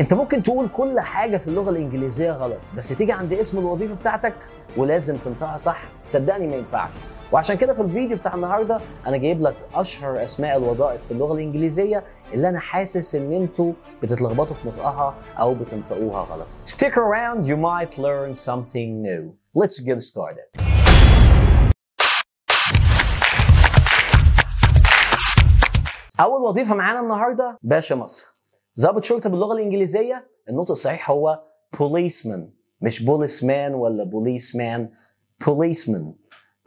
انت ممكن تقول كل حاجه في اللغه الانجليزيه غلط بس تيجي عند اسم الوظيفه بتاعتك ولازم تنطقها صح صدقني ما ينفعش وعشان كده في الفيديو بتاع النهارده انا جايب لك اشهر اسماء الوظائف في اللغه الانجليزيه اللي انا حاسس ان انتوا بتتلخبطوا في نطقها او بتنطقوها غلط. Stick around you might learn something new. Let's get started. اول وظيفه معانا النهارده باشا مصر ضابط شرطه باللغه الانجليزيه النطق الصحيح هو policeman مش مان ولا بوليسمان policeman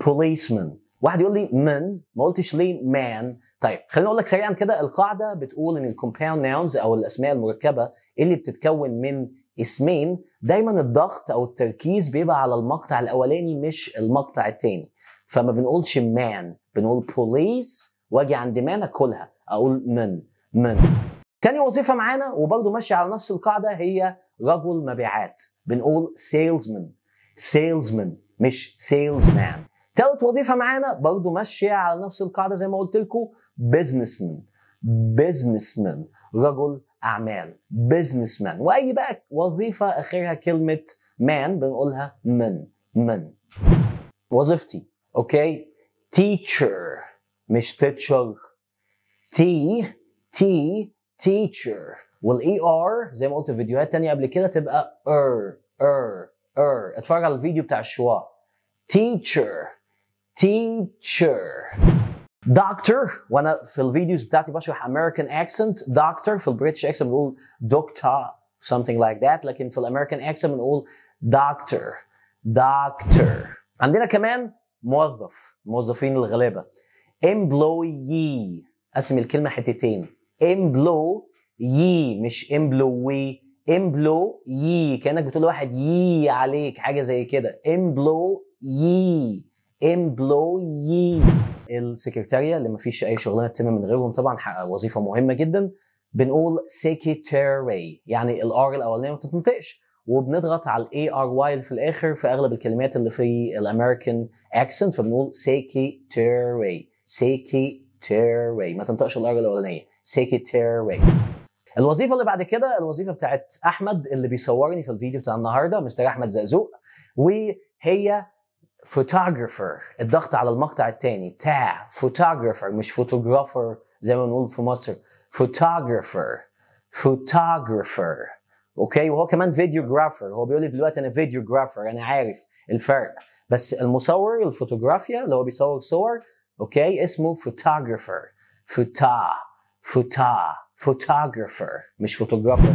policeman واحد يقول لي من ما قلتش ليه مان طيب خليني اقول لك سريعا كده القاعده بتقول ان الكومباوند ناونز او الاسماء المركبه اللي بتتكون من اسمين دايما الضغط او التركيز بيبقى على المقطع الاولاني مش المقطع الثاني فما بنقولش مان بنقول بوليس واجي عند مان اكلها اقول من من تاني وظيفه معانا وبرضه ماشيه على نفس القاعده هي رجل مبيعات بنقول سيلزمان سيلزمان مش سيلز مان تالت وظيفه معانا برضه ماشيه على نفس القاعده زي ما قلت لكم بزنس مان بزنس مان رجل اعمال بزنس مان واي بقى وظيفه اخرها كلمه مان بنقولها من من وظيفتي اوكي تيتشر مش تيتشر تي تي teacher والاي ار e زي ما قلت في فيديوهات تانية قبل كده تبقى ار ار ار اتفرج على الفيديو بتاع الشوا teacher teacher دكتور وانا في الفيديوز بتاعتي بشرح امريكان اكسنت دكتور في البريتش اكسنت بنقول دكتور something like that لكن في الامريكان اكسنت بنقول دكتور دكتور عندنا كمان موظف موظفين الغلابه employee قسم الكلمه حتتين امبلو يي مش امبلوي امبلو يي كانك بتقول لواحد يي عليك حاجه زي كده امبلو يي امبلو يي السكرتاريه اللي ما فيش اي شغلانه تتم من غيرهم طبعا وظيفه مهمه جدا بنقول سكرتاري يعني الار الاولانيه ما بتتنطقش وبنضغط على الاي ار واي في الاخر في اغلب الكلمات اللي في الامريكان اكسنت فبنقول سيكي تيري سيكي secretary ما تنطقش الار الاولانيه secretary الوظيفه اللي بعد كده الوظيفه بتاعت احمد اللي بيصورني في الفيديو بتاع النهارده مستر احمد زقزوق وهي فوتوغرافر الضغط على المقطع الثاني تاع فوتوغرافر مش فوتوغرافر زي ما بنقول في مصر فوتوغرافر فوتوغرافر اوكي وهو كمان فيديوغرافر هو بيقول لي دلوقتي انا فيديوغرافر انا عارف الفرق بس المصور الفوتوغرافيا اللي هو بيصور صور اوكي اسمه فوتوغرافر فوتا فوتا فوتوغرافر مش فوتوغرافر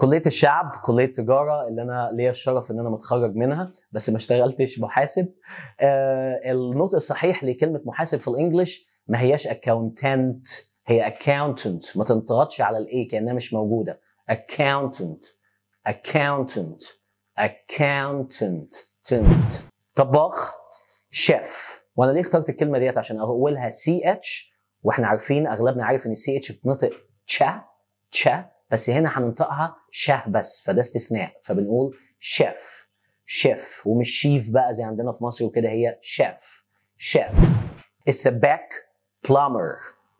كليه الشعب كليه التجاره اللي انا ليا الشرف ان انا متخرج منها بس ما اشتغلتش محاسب آه النطق الصحيح لكلمه محاسب في الانجليش ما هياش اكاونتنت هي اكاونتنت ما تنطقش على الاي كانها مش موجوده اكاونتنت اكاونتنت اكاونتنت طباخ شيف وانا ليه اخترت الكلمه ديت عشان اقولها سي اتش واحنا عارفين اغلبنا عارف ان السي اتش بتنطق تشا تشا بس هنا هننطقها شه بس فده استثناء فبنقول شيف شيف ومش شيف بقى زي عندنا في مصر وكده هي شيف شيف السباك بلامر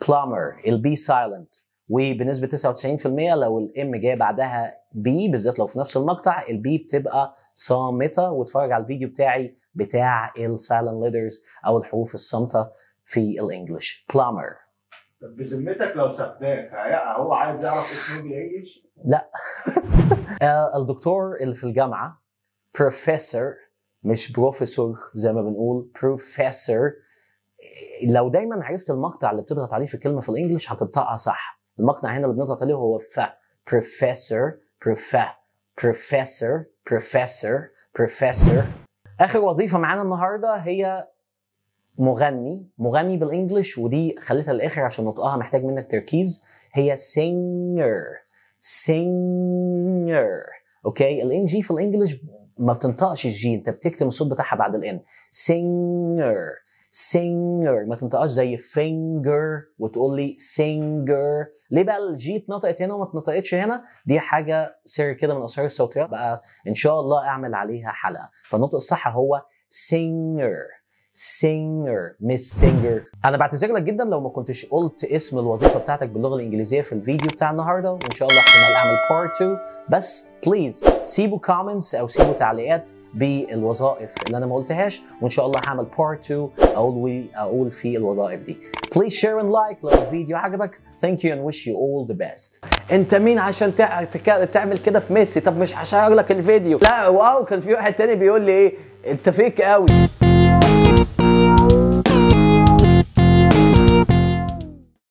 بلامر البي سايلنت وبنسبه 99% لو الام جايه بعدها بي بالذات لو في نفس المقطع البي بتبقى صامته واتفرج على الفيديو بتاعي بتاع السايلنت ليدرز او الحروف الصامته في الانجليش بلامر طب بذمتك لو سبناك هو عايز يعرف اسمه بالانجلش؟ لا آه، الدكتور اللي في الجامعه بروفيسور مش بروفيسور زي ما بنقول بروفيسور لو دايما عرفت المقطع اللي بتضغط عليه في كلمه في الانجلش هتنطقها صح المقطع هنا اللي بنضغط عليه هو ف بروفيسور بروفا بروفيسور بروفيسور بروفيسور اخر وظيفه معانا النهارده هي مغني مغني بالانجلش ودي خليتها للاخر عشان نطقها محتاج منك تركيز هي سينجر سينجر اوكي الان جي في الانجلش ما بتنطقش الجي انت بتكتم الصوت بتاعها بعد الان سينجر singer ما تنطقهاش زي finger وتقول لي singer ليه بقى الجي اتنطقت هنا وما اتنطقتش هنا دي حاجه سر كده من اسرار الصوتيات بقى ان شاء الله اعمل عليها حلقه فالنطق الصح هو singer singer مش singer انا بعتذر لك جدا لو ما كنتش قلت اسم الوظيفه بتاعتك باللغه الانجليزيه في الفيديو بتاع النهارده وان شاء الله احتمال اعمل بارت 2 بس بليز سيبوا كومنتس او سيبوا تعليقات بالوظائف اللي انا ما قلتهاش وان شاء الله هعمل بارت 2 اقول وي اقول في الوظائف دي بليز شير اند لايك لو الفيديو عجبك ثانك يو اند ويش يو اول ذا بيست انت مين عشان تعمل كده في ميسي طب مش هشير لك الفيديو لا واو كان في واحد تاني بيقول لي ايه انت فيك قوي